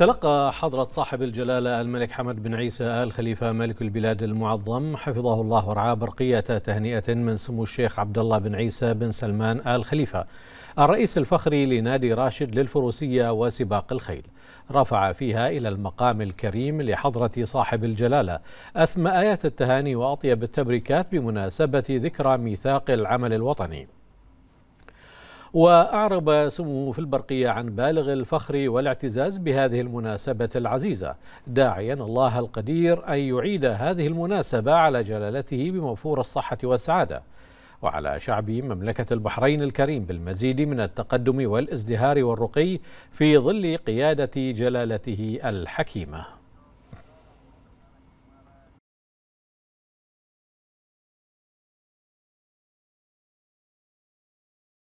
تلقى حضرة صاحب الجلالة الملك حمد بن عيسى آل خليفة ملك البلاد المعظم حفظه الله ورعاه برقية تهنئة من سمو الشيخ عبد الله بن عيسى بن سلمان آل خليفة الرئيس الفخري لنادي راشد للفروسية وسباق الخيل رفع فيها إلى المقام الكريم لحضرة صاحب الجلالة أسمى آيات التهاني وأطيب التبريكات بمناسبة ذكرى ميثاق العمل الوطني وأعرب سموه في البرقية عن بالغ الفخر والاعتزاز بهذه المناسبة العزيزة داعيا الله القدير أن يعيد هذه المناسبة على جلالته بموفور الصحة والسعادة وعلى شعب مملكة البحرين الكريم بالمزيد من التقدم والازدهار والرقي في ظل قيادة جلالته الحكيمة